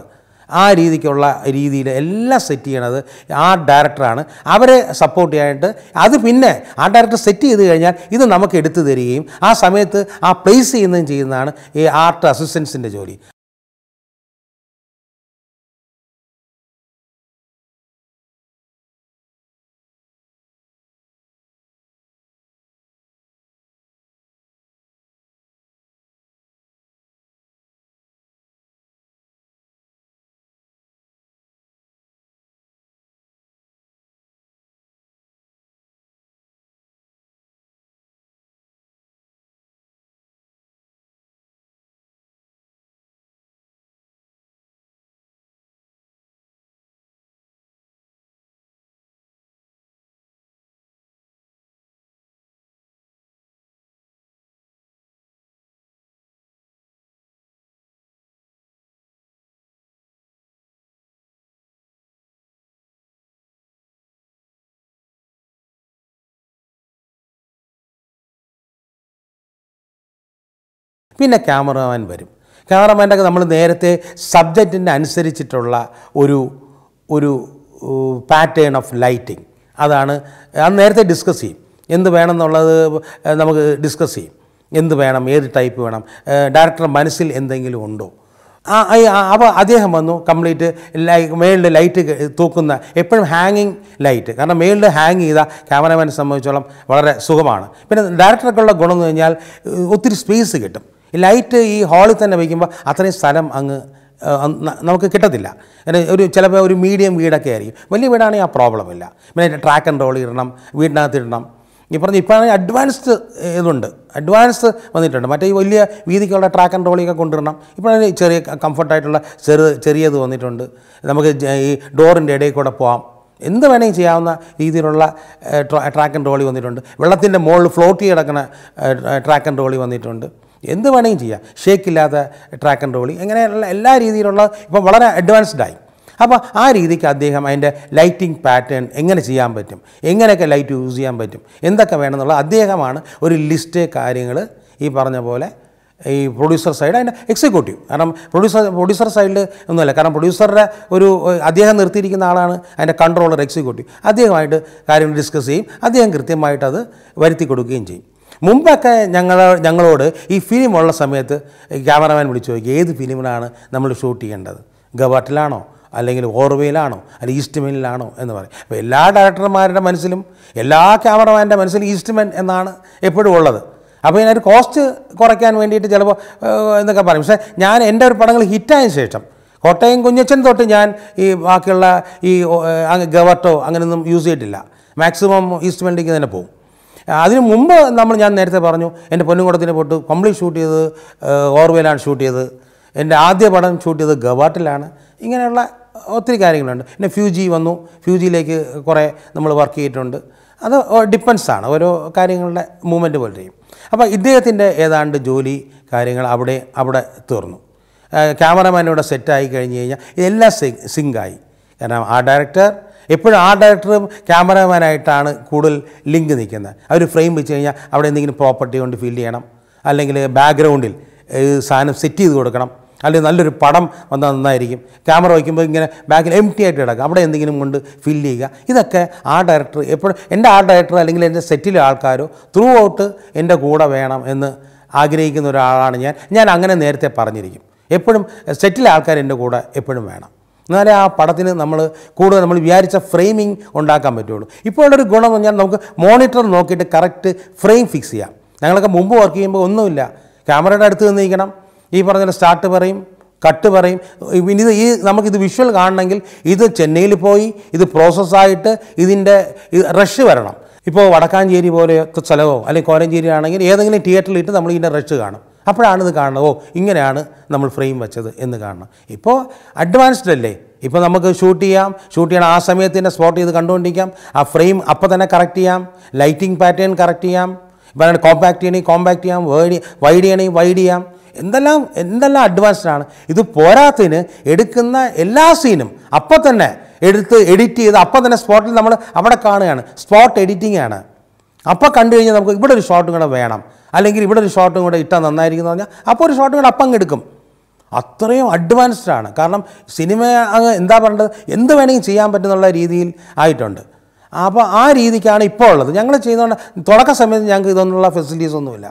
ആ രീതിക്കുള്ള രീതിയിൽ എല്ലാം സെറ്റ് ചെയ്യണത് ആ ഡയറക്ടറാണ് അവരെ സപ്പോർട്ട് ചെയ്യാനായിട്ട് അത് പിന്നെ ആ ഡയറക്ടർ സെറ്റ് ചെയ്ത് കഴിഞ്ഞാൽ ഇത് നമുക്ക് എടുത്തു തരികയും ആ സമയത്ത് ആ പ്ലേസ് ചെയ്യുന്നതും ചെയ്യുന്നതാണ് ഈ ആർട്ട് അസിസ്റ്റൻസിൻ്റെ ജോലി പിന്നെ ക്യാമറമാൻ വരും ക്യാമറമാൻ്റെ നമ്മൾ നേരത്തെ സബ്ജക്റ്റിൻ്റെ അനുസരിച്ചിട്ടുള്ള ഒരു ഒരു പാറ്റേൺ ഓഫ് ലൈറ്റിംഗ് അതാണ് അത് നേരത്തെ ഡിസ്കസ് ചെയ്യും എന്ത് വേണമെന്നുള്ളത് നമുക്ക് ഡിസ്കസ് ചെയ്യും എന്ത് വേണം ഏത് ടൈപ്പ് വേണം ഡയറക്ടർ മനസ്സിൽ എന്തെങ്കിലും ഉണ്ടോ അപ്പോൾ അദ്ദേഹം വന്നു കംപ്ലീറ്റ് ലൈ മേളിൽ ലൈറ്റ് തൂക്കുന്ന എപ്പോഴും ഹാങ്ങിങ് ലൈറ്റ് കാരണം മേളിൽ ഹാങ് ചെയ്ത ക്യാമറമാനെ സംബന്ധിച്ചോളം വളരെ സുഖമാണ് പിന്നെ ഡയറക്ടർക്കുള്ള ഗുണമെന്ന് കഴിഞ്ഞാൽ ഒത്തിരി സ്പേസ് കിട്ടും ലൈറ്റ് ഈ ഹാളിൽ തന്നെ വയ്ക്കുമ്പോൾ അത്രയും സ്ഥലം അങ്ങ് നമുക്ക് കിട്ടത്തില്ല ഒരു ചിലപ്പോൾ ഒരു മീഡിയം വീടൊക്കെ ആയിരിക്കും വലിയ വീടാണെങ്കിൽ ആ പ്രോബ്ലം ഇല്ല പിന്നെ ട്രാക്ക് ആൻഡ് റോൾ ഇടണം വീടിനകത്ത് ഇടണം ഈ പറഞ്ഞ ഇപ്പോഴാണെങ്കിൽ അഡ്വാൻസ്ഡ് ഇതുണ്ട് അഡ്വാൻസ് വന്നിട്ടുണ്ട് മറ്റേ ഈ വലിയ വീതിക്കുള്ള ട്രാക്ക് ആൻഡ് റോളിയൊക്കെ കൊണ്ടുവരണം ഇപ്പോഴാണെങ്കിൽ ചെറിയ കംഫർട്ടായിട്ടുള്ള ചെറു ചെറിയത് വന്നിട്ടുണ്ട് നമുക്ക് ഈ ഡോറിൻ്റെ ഇടയിൽ കൂടെ പോകാം എന്ത് വേണമെങ്കിൽ ചെയ്യാവുന്ന രീതിയിലുള്ള ട്രാക്ക് ആൻഡ് റോളി വന്നിട്ടുണ്ട് വെള്ളത്തിൻ്റെ മുകളിൽ ഫ്ലോട്ട് ചെയ്ത് കിടക്കുന്ന ട്രാക്ക് ആൻഡ് റോളി വന്നിട്ടുണ്ട് എന്ത് വേണമെങ്കിലും ചെയ്യാം ഷേക്കില്ലാത്ത ട്രാക്ക് ആൻഡ് റോളി അങ്ങനെയുള്ള എല്ലാ രീതിയിലുള്ള ഇപ്പം വളരെ അഡ്വാൻസ്ഡായി അപ്പോൾ ആ രീതിക്ക് അദ്ദേഹം അതിൻ്റെ ലൈറ്റിംഗ് പാറ്റേൺ എങ്ങനെ ചെയ്യാൻ പറ്റും എങ്ങനെയൊക്കെ ലൈറ്റ് യൂസ് ചെയ്യാൻ പറ്റും എന്തൊക്കെ വേണമെന്നുള്ള അദ്ദേഹമാണ് ഒരു ലിസ്റ്റ് കാര്യങ്ങൾ ഈ പറഞ്ഞ പോലെ ഈ പ്രൊഡ്യൂസർ സൈഡ് അതിൻ്റെ എക്സിക്യൂട്ടീവ് കാരണം പ്രൊഡ്യൂസർ പ്രൊഡ്യൂസർ സൈഡിൽ ഒന്നുമല്ല കാരണം പ്രൊഡ്യൂസറുടെ ഒരു അദ്ദേഹം നിർത്തിയിരിക്കുന്ന ആളാണ് അതിൻ്റെ കൺട്രോളർ എക്സിക്യൂട്ടീവ് അദ്ദേഹമായിട്ട് കാര്യങ്ങൾ ഡിസ്കസ് ചെയ്യും അദ്ദേഹം കൃത്യമായിട്ട് അത് വരുത്തി കൊടുക്കുകയും ചെയ്യും മുമ്പൊക്കെ ഞങ്ങൾ ഞങ്ങളോട് ഈ ഫിലിം ഉള്ള സമയത്ത് ക്യാമറമാൻ വിളിച്ചു നോക്കി ഏത് ഫിലിമിലാണ് നമ്മൾ ഷൂട്ട് ചെയ്യേണ്ടത് ഗവാട്ടിലാണോ അല്ലെങ്കിൽ ഓർവയിലാണോ അല്ലെങ്കിൽ ഈസ്റ്റ്മെനിലാണോ എന്ന് പറയും അപ്പോൾ എല്ലാ ഡയറക്ടർമാരുടെ മനസ്സിലും എല്ലാ ക്യാമറമാൻ്റെ മനസ്സിലും ഈസ്റ്റ്മെൻ എന്നാണ് എപ്പോഴും ഉള്ളത് അപ്പോൾ ഞാനൊരു കോസ്റ്റ് കുറയ്ക്കാൻ വേണ്ടിയിട്ട് ചിലപ്പോൾ എന്നൊക്കെ പറയും പക്ഷേ ഞാൻ എൻ്റെ ഒരു പടങ്ങൾ ഹിറ്റായ ശേഷം കോട്ടയം കുഞ്ഞച്ചൻ തൊട്ട് ഞാൻ ഈ ബാക്കിയുള്ള ഈ ഗവർട്ടോ അങ്ങനെയൊന്നും യൂസ് ചെയ്തിട്ടില്ല മാക്സിമം ഈസ്റ്റ്മെൻറ്റിലേക്ക് തന്നെ പോകും അതിനു മുമ്പ് നമ്മൾ ഞാൻ നേരത്തെ പറഞ്ഞു എൻ്റെ പൊന്നുകുടത്തിനെ പോട്ട് കംപ്ലീറ്റ് ഷൂട്ട് ചെയ്തത് ഓർവേലാണ് ഷൂട്ട് ചെയ്തത് എൻ്റെ ആദ്യ പടം ഷൂട്ട് ചെയ്തത് ഗവാട്ടിലാണ് ഇങ്ങനെയുള്ള ഒത്തിരി കാര്യങ്ങളുണ്ട് പിന്നെ ഫ്യൂജി വന്നു ഫ്യൂജിയിലേക്ക് കുറേ നമ്മൾ വർക്ക് ചെയ്തിട്ടുണ്ട് അത് ഡിപ്പെൻസാണ് ഓരോ കാര്യങ്ങളുടെ മൂവ്മെൻറ്റ് പോലെ ചെയ്യും അപ്പോൾ ഇദ്ദേഹത്തിൻ്റെ ഏതാണ്ട് ജോലി കാര്യങ്ങൾ അവിടെ അവിടെ തീർന്നു ക്യാമറമാനോടെ സെറ്റായി കഴിഞ്ഞ് കഴിഞ്ഞാൽ ഇതെല്ലാം സിങ്കായി കാരണം ആ ഡയറക്ടർ എപ്പോഴും ആ ഡയറക്ടറും ക്യാമറമാനായിട്ടാണ് കൂടുതൽ ലിങ്ക് നിൽക്കുന്നത് അവർ ഫ്രെയിം വെച്ച് കഴിഞ്ഞാൽ അവിടെ എന്തെങ്കിലും പ്രോപ്പർട്ടി കൊണ്ട് ഫിൽ ചെയ്യണം അല്ലെങ്കിൽ ബാക്ക്ഗ്രൗണ്ടിൽ സാധനം സെറ്റ് ചെയ്ത് കൊടുക്കണം അല്ലെങ്കിൽ നല്ലൊരു പടം വന്നാൽ നന്നായിരിക്കും ക്യാമറ വയ്ക്കുമ്പോൾ ഇങ്ങനെ ബാക്കിൽ എം ടി ആയിട്ട് കിടക്കുക അവിടെ എന്തെങ്കിലും കൊണ്ട് ഫിൽ ചെയ്യുക ഇതൊക്കെ ആ ഡയറക്ടർ എപ്പോഴും എൻ്റെ ആ ഡയറക്ടർ അല്ലെങ്കിൽ എൻ്റെ സെറ്റിലെ ആൾക്കാരോ ത്രൂ ഔട്ട് എൻ്റെ കൂടെ വേണം എന്ന് ആഗ്രഹിക്കുന്ന ഒരാളാണ് ഞാൻ ഞാൻ അങ്ങനെ നേരത്തെ പറഞ്ഞിരിക്കും എപ്പോഴും സെറ്റിലെ ആൾക്കാർ എൻ്റെ കൂടെ എപ്പോഴും വേണം എന്നാലേ ആ പടത്തിന് നമ്മൾ കൂടുതൽ നമ്മൾ വിചാരിച്ച ഫ്രെയിമിംഗ് ഉണ്ടാക്കാൻ പറ്റുള്ളൂ ഇപ്പോൾ ഉള്ളൊരു ഗുണം എന്ന് പറഞ്ഞാൽ നമുക്ക് മോണിറ്റർ നോക്കിയിട്ട് കറക്റ്റ് ഫ്രെയിം ഫിക്സ് ചെയ്യാം ഞങ്ങളൊക്കെ മുമ്പ് വർക്ക് ചെയ്യുമ്പോൾ ഒന്നുമില്ല ക്യാമറയുടെ അടുത്ത് നീക്കണം ഈ പറഞ്ഞ സ്റ്റാർട്ട് പറയും കട്ട് പറയും ഇത് ഈ നമുക്കിത് വിഷ്വൽ കാണണമെങ്കിൽ ഇത് ചെന്നൈയിൽ പോയി ഇത് പ്രോസസ്സായിട്ട് ഇതിൻ്റെ റഷ് വരണം ഇപ്പോൾ വടക്കാഞ്ചേരി പോലെയൊക്കെ സ്ഥലമോ അല്ലെങ്കിൽ കോരഞ്ചേരി ആണെങ്കിൽ ഏതെങ്കിലും തിയേറ്ററിലിട്ട് നമ്മൾ ഇതിൻ്റെ റഷ് കാണും അപ്പോഴാണ് ഇത് കാണുന്നത് ഓ ഇങ്ങനെയാണ് നമ്മൾ ഫ്രെയിം വെച്ചത് എന്ന് കാണണം ഇപ്പോൾ അഡ്വാൻസ്ഡ് അല്ലേ ഇപ്പോൾ നമുക്ക് ഷൂട്ട് ചെയ്യാം ഷൂട്ട് ചെയ്യണം ആ സമയത്ത് തന്നെ സ്പോട്ട് ചെയ്ത് കണ്ടുകൊണ്ടിരിക്കാം ആ ഫ്രെയിം അപ്പോൾ തന്നെ കറക്റ്റ് ചെയ്യാം ലൈറ്റിംഗ് പാറ്റേൺ കറക്റ്റ് ചെയ്യാം ഇപ്പോൾ കോമ്പാക്ട് ചെയ്യണമെങ്കിൽ കോമ്പാക്ട് ചെയ്യാം വേഡ് വൈഡ് ചെയ്യണമെങ്കിൽ വൈഡ് ചെയ്യാം എന്തെല്ലാം എന്തെല്ലാം അഡ്വാൻസ്ഡ് ആണ് ഇത് പോരാത്തതിന് എടുക്കുന്ന എല്ലാ സീനും അപ്പം തന്നെ എടുത്ത് എഡിറ്റ് ചെയ്ത് അപ്പം തന്നെ സ്പോട്ടിൽ നമ്മൾ അവിടെ കാണുകയാണ് സ്പോട്ട് എഡിറ്റിംഗ് ആണ് അപ്പോൾ കണ്ടു കഴിഞ്ഞാൽ നമുക്ക് ഇവിടെ ഒരു ഷോട്ടും കൂടെ വേണം അല്ലെങ്കിൽ ഇവിടെ ഒരു ഷോട്ടും കൂടെ ഇട്ടാൽ നന്നായിരിക്കും എന്ന് പറഞ്ഞാൽ അപ്പോൾ ഒരു ഷോട്ടും കൂടെ അപ്പം എടുക്കും അത്രയും അഡ്വാൻസ്ഡ് ആണ് കാരണം സിനിമ എന്താ പറയേണ്ടത് എന്ത് വേണമെങ്കിലും ചെയ്യാൻ പറ്റുന്നുള്ള രീതിയിൽ ആയിട്ടുണ്ട് അപ്പോൾ ആ രീതിക്കാണ് ഇപ്പോൾ ഉള്ളത് ഞങ്ങൾ ചെയ്യുന്നതുകൊണ്ട് തുടക്ക സമയത്ത് ഞങ്ങൾക്ക് ഇതൊന്നുള്ള ഫെസിലിറ്റീസ് ഒന്നുമില്ല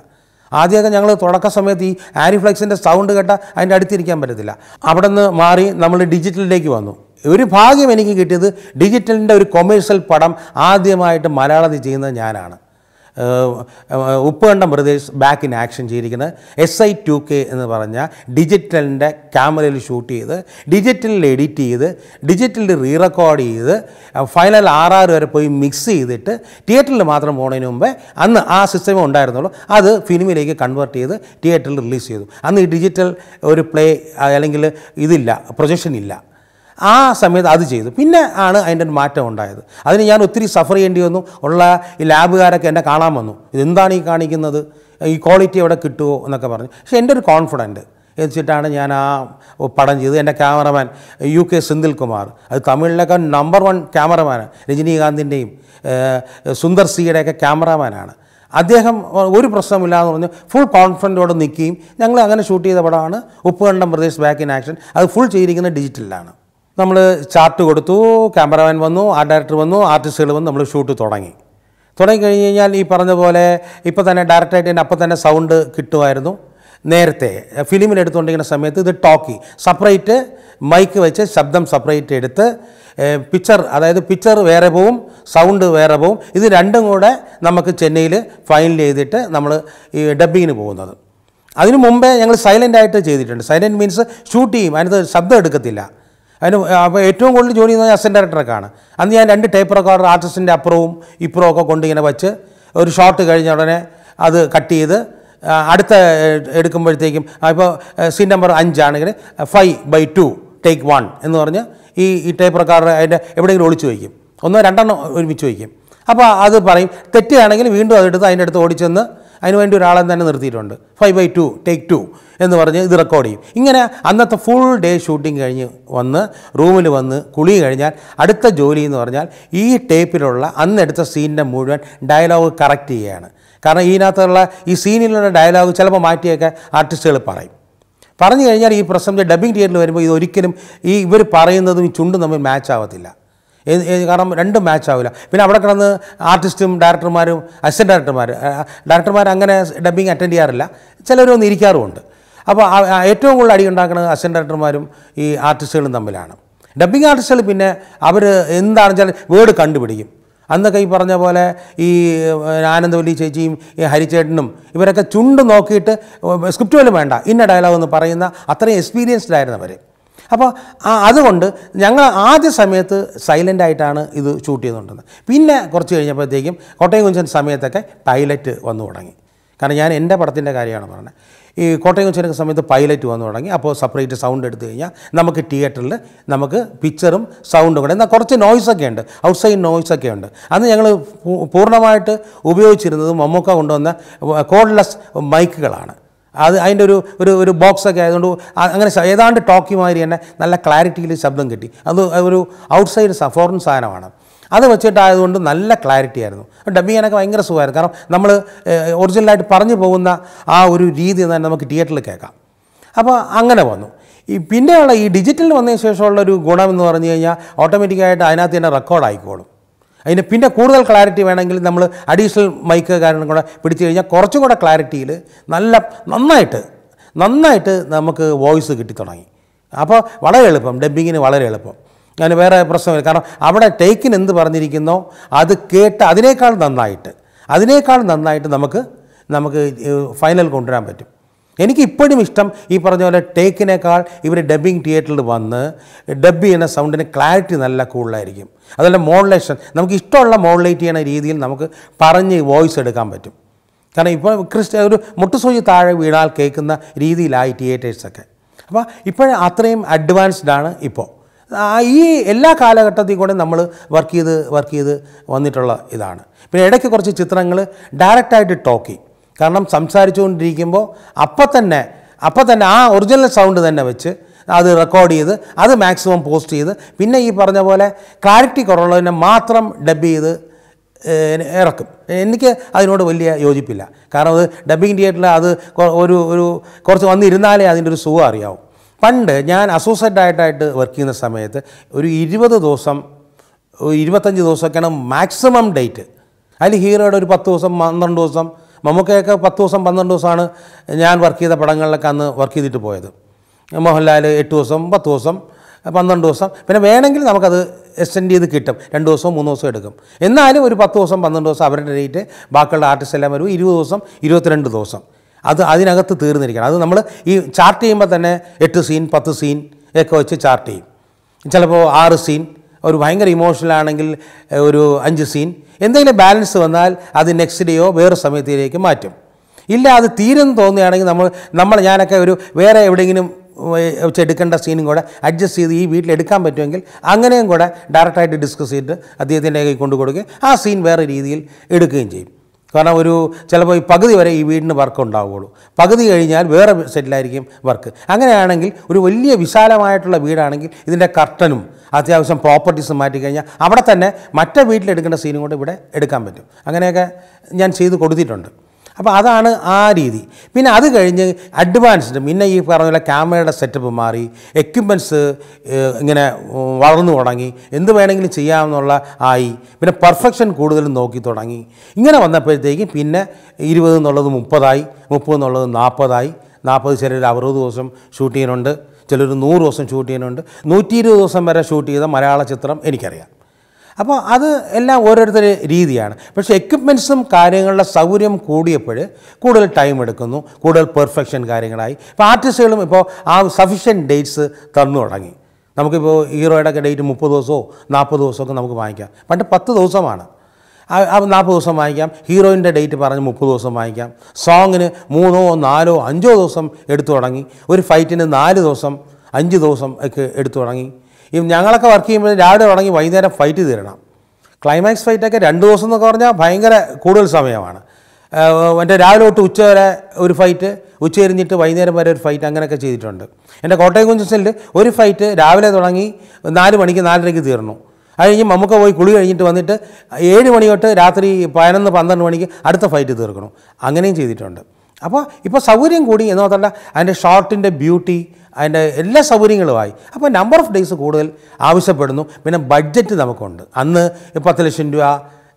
ആദ്യമൊക്കെ ഞങ്ങൾ തുടക്ക സമയത്ത് ഈ ആരിഫ്ലെക്സിൻ്റെ സൗണ്ട് കേട്ട അതിൻ്റെ അടുത്തിരിക്കാൻ പറ്റത്തില്ല അവിടെ നിന്ന് മാറി നമ്മൾ ഡിജിറ്റലിലേക്ക് വന്നു ഒരു ഭാഗ്യം എനിക്ക് കിട്ടിയത് ഡിജിറ്റലിൻ്റെ ഒരു കൊമേഴ്ഷ്യൽ പടം ആദ്യമായിട്ട് മലയാളത്തിൽ ചെയ്യുന്നത് ഞാനാണ് ഉപ്പുകണ്ടം പ്രദേശ് ബാക്ക് ഇൻ ആക്ഷൻ ചെയ്തിരിക്കുന്നത് എസ് ഐ ടു കെ എന്ന് പറഞ്ഞ ഡിജിറ്റലിൻ്റെ ക്യാമറയിൽ ഷൂട്ട് ചെയ്ത് ഡിജിറ്റലിൽ എഡിറ്റ് ചെയ്ത് ഡിജിറ്റലിൽ റീ റെക്കോർഡ് ചെയ്ത് ഫൈനൽ ആർ ആർ വരെ പോയി മിക്സ് ചെയ്തിട്ട് തിയേറ്ററിൽ മാത്രം പോണതിന് മുമ്പേ അന്ന് ആ സിസ്റ്റമേ ഉണ്ടായിരുന്നുള്ളൂ അത് ഫിലിമിലേക്ക് കൺവേർട്ട് ചെയ്ത് തിയേറ്ററിൽ റിലീസ് ചെയ്തു അന്ന് ഈ ഡിജിറ്റൽ ഒരു പ്ലേ അല്ലെങ്കിൽ ഇതില്ല പ്രൊജക്ഷൻ ഇല്ല ആ സമയത്ത് അത് ചെയ്തു പിന്നെ ആണ് അതിൻ്റെ ഒരു മാറ്റം ഉണ്ടായത് അതിന് ഞാൻ ഒത്തിരി സഫർ ചെയ്യേണ്ടി വന്നു ഉള്ള ഈ ലാബുകാരൊക്കെ എന്നെ കാണാൻ വന്നു ഇതെന്താണ് ഈ കാണിക്കുന്നത് ഈ ക്വാളിറ്റി എവിടെ കിട്ടുമോ എന്നൊക്കെ പറഞ്ഞു പക്ഷേ എൻ്റെ ഒരു കോൺഫിഡൻറ്റ് വെച്ചിട്ടാണ് ഞാൻ ആ പടം ചെയ്തത് എൻ്റെ cameraman U K Senthil Kumar അത് തമിഴിലൊക്കെ നമ്പർ വൺ ക്യാമറമാനാണ് രജനീകാന്തിൻ്റെയും സുന്ദർ സിയുടെയൊക്കെ ക്യാമറമാനാണ് അദ്ദേഹം ഒരു പ്രശ്നമില്ലാന്ന് എന്ന് പറഞ്ഞു ഫുൾ കോൺഫിഡൻറ്റോടെ നിൽക്കുകയും ഞങ്ങൾ അങ്ങനെ ഷൂട്ട് ചെയ്ത പടമാണ് ഉപ്പുകണ്ഠം പ്രദേശ് ബാക്ക് ഇൻ ആക്ഷൻ അത് ഫുൾ ചെയ്തിരിക്കുന്നത് ഡിജിറ്റലിലാണ് നമ്മൾ ചാർട്ട് കൊടുത്തു ക്യാമറമാൻ വന്നു ആ ഡയറക്ടർ വന്നു ആർട്ടിസ്റ്റുകൾ വന്നു നമ്മൾ ഷൂട്ട് തുടങ്ങി തുടങ്ങി കഴിഞ്ഞ് കഴിഞ്ഞാൽ ഈ പറഞ്ഞ പോലെ ഇപ്പോൾ തന്നെ ഡയറക്റ്റായിട്ട് തന്നെ അപ്പം തന്നെ സൗണ്ട് കിട്ടുമായിരുന്നു നേരത്തെ ഫിലിമിലെടുത്തുകൊണ്ടിരിക്കുന്ന സമയത്ത് ഇത് ടോക്കി സെപ്പറേറ്റ് മൈക്ക് വെച്ച് ശബ്ദം സെപ്പറേറ്റ് എടുത്ത് പിക്ചർ അതായത് പിക്ചർ വേറെ പോവും സൗണ്ട് വേറെ പോവും ഇത് രണ്ടും കൂടെ നമുക്ക് ചെന്നൈയിൽ ഫൈനൽ ചെയ്തിട്ട് നമ്മൾ ഈ ഡബ്ബിങ്ങിന് പോകുന്നത് അതിനു മുമ്പേ ഞങ്ങൾ സൈലൻ്റായിട്ട് ആയിട്ട് ചെയ്തിട്ടുണ്ട് സൈലൻറ്റ് മീൻസ് ഷൂട്ട് ചെയ്യും അതിനകത്ത് ശബ്ദം എടുക്കത്തില്ല അതിന് ഏറ്റവും കൂടുതൽ ജോലി ചെയ്യുന്നത് അസിസ്റ്റൻ്റ് അസൻ ഡയറക്ടറൊക്കെയാണ് അന്ന് ഞാൻ രണ്ട് ടേപ്പ് റെക്കോർഡർ ആർട്ടിസ്റ്റിൻ്റെ അപ്പുറവും ഇപ്പുറവും ഒക്കെ കൊണ്ട് ഇങ്ങനെ വച്ച് ഒരു ഷോട്ട് കഴിഞ്ഞ ഉടനെ അത് കട്ട് ചെയ്ത് അടുത്ത എടുക്കുമ്പോഴത്തേക്കും ഇപ്പോൾ സീൻ നമ്പർ അഞ്ചാണെങ്കിൽ five by two take one എന്ന് പറഞ്ഞ് ഈ ഈ ടേപ്പ് റെക്കോർഡർ അതിൻ്റെ എവിടെയെങ്കിലും ഒളിച്ചു വയ്ക്കും ഒന്നോ രണ്ടെണ്ണം ഒരുമിച്ച് വയ്ക്കും അപ്പോൾ അത് പറയും തെറ്റുകയാണെങ്കിൽ വീണ്ടും അതെടുത്ത് അതിൻ്റെ അടുത്ത് ഓടിച്ചെന്ന് അതിനുവേണ്ടി ഒരാളെ തന്നെ നിർത്തിയിട്ടുണ്ട് five by two take two എന്ന് പറഞ്ഞ് ഇത് റെക്കോർഡ് ചെയ്യും ഇങ്ങനെ അന്നത്തെ ഫുൾ ഡേ ഷൂട്ടിംഗ് കഴിഞ്ഞ് വന്ന് റൂമിൽ വന്ന് കുളി കഴിഞ്ഞാൽ അടുത്ത ജോലി എന്ന് പറഞ്ഞാൽ ഈ ടേപ്പിലുള്ള അന്നെടുത്ത സീനിൻ്റെ മുഴുവൻ ഡയലോഗ് കറക്റ്റ് ചെയ്യുകയാണ് കാരണം ഇതിനകത്തുള്ള ഈ സീനിലുള്ള ഡയലോഗ് ചിലപ്പോൾ മാറ്റിയൊക്കെ ആർട്ടിസ്റ്റുകൾ പറയും പറഞ്ഞു കഴിഞ്ഞാൽ ഈ പ്രശ്നം ഡബിങ് തിയേറ്ററിൽ വരുമ്പോൾ ഇത് ഒരിക്കലും ഈ ഇവർ പറയുന്നതും ഈ ചുണ്ടും തമ്മിൽ മാച്ച് ആവത്തില്ല കാരണം രണ്ടും മാച്ച് ആവില്ല പിന്നെ അവിടെ കിടന്ന് ആർട്ടിസ്റ്റും ഡയറക്ടർമാരും അസിസ്റ്റൻറ്റ് ഡയറക്ടർമാർ ഡയറക്ടർമാർ അങ്ങനെ ഡബിങ് അറ്റൻഡ് ചെയ്യാറില്ല ചിലരൊന്നും ഇരിക്കാറുമുണ്ട് അപ്പോൾ ഏറ്റവും കൂടുതൽ അടി ഉണ്ടാക്കുന്നത് അസിസ്റ്റൻ്റ് ഡയറക്ടർമാരും ഈ ആർട്ടിസ്റ്റുകളും തമ്മിലാണ് ഡബ്ബിംഗ് ആർട്ടിസ്റ്റുകൾ പിന്നെ അവർ എന്താണെന്ന് വെച്ചാൽ വേർഡ് കണ്ടുപിടിക്കും അന്നൊക്കെ ഈ പറഞ്ഞ പോലെ ഈ ആനന്ദവല്ലി ചേച്ചിയും ഈ ഹരിച്ചേട്ടനും ഇവരൊക്കെ ചുണ്ട് നോക്കിയിട്ട് സ്ക്രിപ്റ്റ് പോലും വേണ്ട ഇന്ന ഡയലോഗ് എന്ന് പറയുന്ന അത്രയും എക്സ്പീരിയൻസ്ഡ് അവർ അപ്പോൾ അതുകൊണ്ട് ഞങ്ങൾ ആദ്യ സമയത്ത് സൈലൻ്റ് ആയിട്ടാണ് ഇത് ഷൂട്ട് ചെയ്തുകൊണ്ടിരുന്നത് പിന്നെ കുറച്ച് കഴിഞ്ഞപ്പോഴത്തേക്കും കോട്ടയം കുഞ്ചൻ സമയത്തൊക്കെ പൈലറ്റ് വന്നു തുടങ്ങി കാരണം ഞാൻ എൻ്റെ പടത്തിൻ്റെ കാര്യമാണ് പറഞ്ഞത് ഈ കോട്ടയം കൊച്ചിനൊക്കെ സമയത്ത് പൈലറ്റ് വന്നു തുടങ്ങി അപ്പോൾ സെപ്പറേറ്റ് സൗണ്ട് എടുത്തു കഴിഞ്ഞാൽ നമുക്ക് തിയേറ്ററിൽ നമുക്ക് പിക്ചറും സൗണ്ടും കൂടെ എന്നാൽ കുറച്ച് നോയ്സൊക്കെ ഉണ്ട് ഔട്ട്സൈഡ് നോയ്സൊക്കെ ഉണ്ട് അന്ന് ഞങ്ങൾ പൂർണ്ണമായിട്ട് ഉപയോഗിച്ചിരുന്നത് മമ്മൂക്ക കൊണ്ടുവന്ന കോഡ്ലെസ് മൈക്കുകളാണ് അത് അതിൻ്റെ ഒരു ഒരു ഒരു ബോക്സൊക്കെ ആയതുകൊണ്ട് അങ്ങനെ ഏതാണ്ട് ടോക്കി മാതിരി തന്നെ നല്ല ക്ലാരിറ്റിയിൽ ശബ്ദം കിട്ടി അത് ഒരു ഔട്ട്സൈഡ് ഫോറിൻ സാധനമാണ് അത് വെച്ചിട്ടായതുകൊണ്ട് നല്ല ക്ലാരിറ്റി ആയിരുന്നു ഡബ് ചെയ്യാനൊക്കെ ഭയങ്കര സുഖമായിരുന്നു കാരണം നമ്മൾ ഒറിജിനലായിട്ട് പറഞ്ഞു പോകുന്ന ആ ഒരു രീതി തന്നെ നമുക്ക് തിയേറ്ററിൽ കേൾക്കാം അപ്പോൾ അങ്ങനെ വന്നു ഈ പിന്നെയുള്ള ഈ ഡിജിറ്റൽ വന്നതിന് ശേഷമുള്ള ഒരു ഗുണം എന്ന് പറഞ്ഞു കഴിഞ്ഞാൽ ഓട്ടോമാറ്റിക്കായിട്ട് അതിനകത്ത് തന്നെ റെക്കോർഡ് ആയിക്കോളും അതിന് പിന്നെ കൂടുതൽ ക്ലാരിറ്റി വേണമെങ്കിൽ നമ്മൾ അഡീഷണൽ മൈക്ക് കാരണം കൂടെ പിടിച്ചു കഴിഞ്ഞാൽ കുറച്ചും കൂടെ ക്ലാരിറ്റിയിൽ നല്ല നന്നായിട്ട് നന്നായിട്ട് നമുക്ക് വോയിസ് കിട്ടി തുടങ്ങി അപ്പോൾ വളരെ എളുപ്പം ഡബ്ബിങ്ങിന് വളരെ എളുപ്പം അതിന് വേറെ പ്രശ്നമില്ല കാരണം അവിടെ ടേക്കിൻ എന്ത് പറഞ്ഞിരിക്കുന്നോ അത് കേട്ട് അതിനേക്കാൾ നന്നായിട്ട് അതിനേക്കാൾ നന്നായിട്ട് നമുക്ക് നമുക്ക് ഫൈനൽ കൊണ്ടുവരാൻ പറ്റും എനിക്ക് ഇപ്പോഴും ഇഷ്ടം ഈ പറഞ്ഞ പോലെ ടേക്കിനേക്കാൾ ഇവർ ഡബ്ബിങ് തിയേറ്ററിൽ വന്ന് ഡബ് ചെയ്യുന്ന സൗണ്ടിന് ക്ലാരിറ്റി നല്ല കൂടുതലായിരിക്കും അതുപോലെ മോഡുലേഷൻ നമുക്ക് ഇഷ്ടമുള്ള മോഡുലേറ്റ് ചെയ്യുന്ന രീതിയിൽ നമുക്ക് പറഞ്ഞ് വോയിസ് എടുക്കാൻ പറ്റും കാരണം ഇപ്പോൾ ക്രിസ്റ്റ ഒരു മുട്ടുസൂചി താഴെ വീണാൽ കേൾക്കുന്ന രീതിയിലായി തിയേറ്റേഴ്സൊക്കെ അപ്പോൾ ഇപ്പോഴും അത്രയും അഡ്വാൻസ്ഡാണ് ഇപ്പോൾ ഈ എല്ലാ കാലഘട്ടത്തിൽ കൂടെ നമ്മൾ വർക്ക് ചെയ്ത് വർക്ക് ചെയ്ത് വന്നിട്ടുള്ള ഇതാണ് പിന്നെ ഇടയ്ക്ക് കുറച്ച് ചിത്രങ്ങൾ ഡയറക്റ്റായിട്ട് ടോക്കി കാരണം സംസാരിച്ചുകൊണ്ടിരിക്കുമ്പോൾ അപ്പം തന്നെ അപ്പം തന്നെ ആ ഒറിജിനൽ സൗണ്ട് തന്നെ വെച്ച് അത് റെക്കോർഡ് ചെയ്ത് അത് മാക്സിമം പോസ്റ്റ് ചെയ്ത് പിന്നെ ഈ പറഞ്ഞ പോലെ ക്ലാരിറ്റി കുറവുള്ളതിനെ മാത്രം ഡബ് ചെയ്ത് ഇറക്കും എനിക്ക് അതിനോട് വലിയ യോജിപ്പില്ല കാരണം അത് ഡബിങ് തിയേറ്ററിൽ അത് ഒരു ഒരു കുറച്ച് വന്നിരുന്നാലേ അതിൻ്റെ ഒരു സുഖം അറിയാവും പണ്ട് ഞാൻ അസോസിയേറ്റ് ആയിട്ടായിട്ട് വർക്ക് ചെയ്യുന്ന സമയത്ത് ഒരു ഇരുപത് ദിവസം ഇരുപത്തഞ്ച് ദിവസമൊക്കെയാണ് മാക്സിമം ഡേറ്റ് അതിൽ ഹീറോയുടെ ഒരു പത്ത് ദിവസം പന്ത്രണ്ട് ദിവസം മമ്മൂക്കയൊക്കെ പത്ത് ദിവസം പന്ത്രണ്ട് ദിവസമാണ് ഞാൻ വർക്ക് ചെയ്ത പടങ്ങളിലൊക്കെ അന്ന് വർക്ക് ചെയ്തിട്ട് പോയത് മോഹൻലാൽ എട്ട് ദിവസം പത്ത് ദിവസം പന്ത്രണ്ട് ദിവസം പിന്നെ വേണമെങ്കിൽ നമുക്കത് എക്സ്റ്റെൻഡ് ചെയ്ത് കിട്ടും രണ്ട് ദിവസവും മൂന്ന് ദിവസവും എടുക്കും എന്നാലും ഒരു പത്ത് ദിവസം പന്ത്രണ്ട് ദിവസം അവരുടെ ഡേറ്റ് ബാക്കിയുള്ള ആർട്ടിസ്റ്റ് എല്ലാം വരും ഇരുപത് ദിവസം ഇരുപത്തിരണ്ട് ദിവസം അത് അതിനകത്ത് തീർന്നിരിക്കണം അത് നമ്മൾ ഈ ചാർട്ട് ചെയ്യുമ്പോൾ തന്നെ എട്ട് സീൻ പത്ത് സീൻ ഒക്കെ വെച്ച് ചാർട്ട് ചെയ്യും ചിലപ്പോൾ ആറ് സീൻ ഒരു ഭയങ്കര ആണെങ്കിൽ ഒരു അഞ്ച് സീൻ എന്തെങ്കിലും ബാലൻസ് വന്നാൽ അത് നെക്സ്റ്റ് ഡേയോ വേറെ സമയത്തിലേക്ക് മാറ്റും ഇല്ല അത് തീരെന്ന് തോന്നുകയാണെങ്കിൽ നമ്മൾ നമ്മൾ ഞാനൊക്കെ ഒരു വേറെ എവിടെയെങ്കിലും വെച്ച് എടുക്കേണ്ട സീനും കൂടെ അഡ്ജസ്റ്റ് ചെയ്ത് ഈ വീട്ടിൽ എടുക്കാൻ പറ്റുമെങ്കിൽ അങ്ങനെയും കൂടെ ഡയറക്റ്റായിട്ട് ഡിസ്കസ് ചെയ്തിട്ട് അദ്ദേഹത്തിൻ്റെ കൈ കൊണ്ടു കൊടുക്കുകയും ആ സീൻ വേറെ രീതിയിൽ എടുക്കുകയും ചെയ്യും കാരണം ഒരു ചിലപ്പോൾ ഈ പകുതി വരെ ഈ വീടിന് വർക്ക് ഉണ്ടാവുകയുള്ളൂ പകുതി കഴിഞ്ഞാൽ വേറെ സെറ്റിലായിരിക്കും വർക്ക് അങ്ങനെയാണെങ്കിൽ ഒരു വലിയ വിശാലമായിട്ടുള്ള വീടാണെങ്കിൽ ഇതിൻ്റെ കർട്ടനും അത്യാവശ്യം പ്രോപ്പർട്ടീസും മാറ്റിക്കഴിഞ്ഞാൽ അവിടെ തന്നെ മറ്റേ വീട്ടിലെടുക്കേണ്ട സീനും കൊണ്ട് ഇവിടെ എടുക്കാൻ പറ്റും അങ്ങനെയൊക്കെ ഞാൻ ചെയ്ത് കൊടുത്തിട്ടുണ്ട് അപ്പോൾ അതാണ് ആ രീതി പിന്നെ അത് കഴിഞ്ഞ് അഡ്വാൻസ്ഡ് പിന്നെ ഈ പറഞ്ഞ പോലെ ക്യാമറയുടെ സെറ്റപ്പ് മാറി എക്യുപ്മെൻറ്റ്സ് ഇങ്ങനെ വളർന്നു തുടങ്ങി എന്ത് വേണമെങ്കിലും ചെയ്യാമെന്നുള്ള ആയി പിന്നെ പെർഫെക്ഷൻ കൂടുതൽ നോക്കി തുടങ്ങി ഇങ്ങനെ വന്നപ്പോഴത്തേക്കും പിന്നെ ഇരുപത് എന്നുള്ളത് മുപ്പതായി മുപ്പത് എന്നുള്ളത് നാൽപ്പതായി നാൽപ്പത് ചിലർ അറുപത് ദിവസം ഷൂട്ട് ചെയ്യുന്നുണ്ട് ചിലർ നൂറ് ദിവസം ഷൂട്ട് ചെയ്യുന്നുണ്ട് നൂറ്റി ഇരുപത് ദിവസം വരെ ഷൂട്ട് ചെയ്ത മലയാള ചിത്രം എനിക്കറിയാം അപ്പോൾ അത് എല്ലാം ഓരോരുത്തരുടെ രീതിയാണ് പക്ഷേ എക്യുപ്മെൻസും കാര്യങ്ങളുടെ സൗകര്യം കൂടിയപ്പോൾ കൂടുതൽ ടൈം എടുക്കുന്നു കൂടുതൽ പെർഫെക്ഷൻ കാര്യങ്ങളായി ഇപ്പോൾ ആർട്ടിസ്റ്റുകളും ഇപ്പോൾ ആ സഫിഷ്യൻറ്റ് ഡേറ്റ്സ് തന്നു തുടങ്ങി നമുക്കിപ്പോൾ ഹീറോയുടെയൊക്കെ ഡേറ്റ് മുപ്പത് ദിവസമോ നാൽപ്പത് ഒക്കെ നമുക്ക് വാങ്ങിക്കാം പണ്ട് പത്ത് ദിവസമാണ് ആ നാൽപ്പത് ദിവസം വാങ്ങിക്കാം ഹീറോയിൻ്റെ ഡേറ്റ് പറഞ്ഞ് മുപ്പത് ദിവസം വാങ്ങിക്കാം സോങ്ങിന് മൂന്നോ നാലോ അഞ്ചോ ദിവസം എടുത്തു തുടങ്ങി ഒരു ഫൈറ്റിന് നാല് ദിവസം അഞ്ച് ദിവസം ഒക്കെ എടുത്തു തുടങ്ങി ഈ ഞങ്ങളൊക്കെ വർക്ക് ചെയ്യുമ്പോൾ രാവിലെ തുടങ്ങി വൈകുന്നേരം ഫൈറ്റ് തീരണം ക്ലൈമാക്സ് ഫൈറ്റൊക്കെ രണ്ട് ദിവസം എന്നൊക്കെ പറഞ്ഞാൽ ഭയങ്കര കൂടുതൽ സമയമാണ് എൻ്റെ രാവിലെ തൊട്ട് ഉച്ച വരെ ഒരു ഫൈറ്റ് ഉച്ച എരിഞ്ഞിട്ട് വൈകുന്നേരം വരെ ഒരു ഫൈറ്റ് അങ്ങനെയൊക്കെ ചെയ്തിട്ടുണ്ട് എൻ്റെ കോട്ടയം കുഞ്ചിൽ ഒരു ഫൈറ്റ് രാവിലെ തുടങ്ങി നാല് മണിക്ക് നാലരയ്ക്ക് തീർന്നു അത് കഴിഞ്ഞ് മമ്മൂക്ക പോയി കുളി കഴിഞ്ഞിട്ട് വന്നിട്ട് ഏഴ് മണി തൊട്ട് രാത്രി പതിനൊന്ന് പന്ത്രണ്ട് മണിക്ക് അടുത്ത ഫൈറ്റ് തീർക്കണം അങ്ങനെയും ചെയ്തിട്ടുണ്ട് അപ്പോൾ ഇപ്പോൾ സൗകര്യം കൂടി എന്ന് മാത്രമല്ല അതിൻ്റെ ഷോർട്ടിൻ്റെ ബ്യൂട്ടി അതിൻ്റെ എല്ലാ സൗകര്യങ്ങളുമായി അപ്പോൾ നമ്പർ ഓഫ് ഡേയ്സ് കൂടുതൽ ആവശ്യപ്പെടുന്നു പിന്നെ ബഡ്ജറ്റ് നമുക്കുണ്ട് അന്ന് പത്ത് ലക്ഷം രൂപ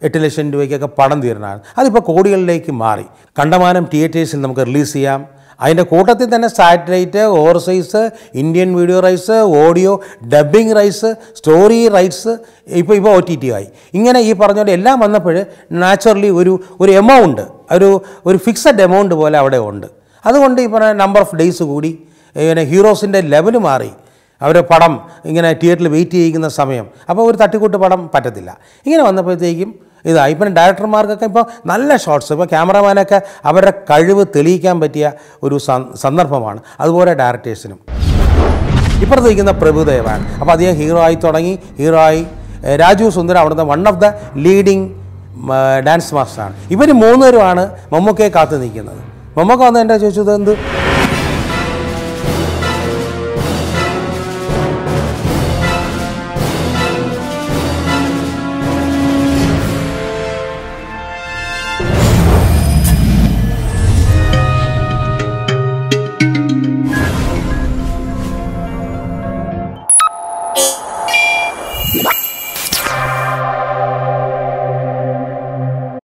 എട്ട് ലക്ഷം രൂപയ്ക്കൊക്കെ പണം തീരണമാണ് അതിപ്പോൾ കോടികളിലേക്ക് മാറി കണ്ടമാനം തിയേറ്റേഴ്സിൽ നമുക്ക് റിലീസ് ചെയ്യാം അതിൻ്റെ കൂട്ടത്തിൽ തന്നെ satellite overseas Indian video rights audio dubbing rights story rights ഇപ്പോൾ ഇപ്പോൾ ഒ ടി ടി ആയി ഇങ്ങനെ ഈ പറഞ്ഞ എല്ലാം വന്നപ്പോൾ നാച്ചുറലി ഒരു ഒരു എമൗണ്ട് ഒരു ഒരു ഫിക്സഡ് എമൗണ്ട് പോലെ അവിടെ ഉണ്ട് അതുകൊണ്ട് ഈ പറഞ്ഞ നമ്പർ ഓഫ് ഡേയ്സ് കൂടി ഇങ്ങനെ ഹീറോസിൻ്റെ ലെവൽ മാറി അവരെ പടം ഇങ്ങനെ തിയേറ്ററിൽ വെയിറ്റ് ചെയ്യുന്ന സമയം അപ്പോൾ ഒരു തട്ടിക്കൂട്ട് പടം പറ്റത്തില്ല ഇങ്ങനെ വന്നപ്പോഴത്തേക്കും ഇതായി ഇപ്പം ഡയറക്ടർമാർക്കൊക്കെ ഇപ്പോൾ നല്ല ഷോട്ട്സ് ഇപ്പോൾ ക്യാമറമാനൊക്കെ അവരുടെ കഴിവ് തെളിയിക്കാൻ പറ്റിയ ഒരു സന്ദർഭമാണ് അതുപോലെ ഡയറക്ടേഴ്സിനും ഇപ്പുറത്ത് നിൽക്കുന്ന പ്രഭുദേവാണ് അപ്പോൾ അദ്ദേഹം ഹീറോ ആയി തുടങ്ങി ഹീറോ ആയി രാജു സുന്ദരം അവിടുത്തെ one of the leading dance മാസ്റ്ററാണ് ഇവർ മൂന്നുപേരുമാണ് മമ്മൂക്കയെ കാത്തു നിൽക്കുന്നത് മമ്മൂക്ക വന്ന് എൻ്റെ ചോദിച്ചത് എന്ത്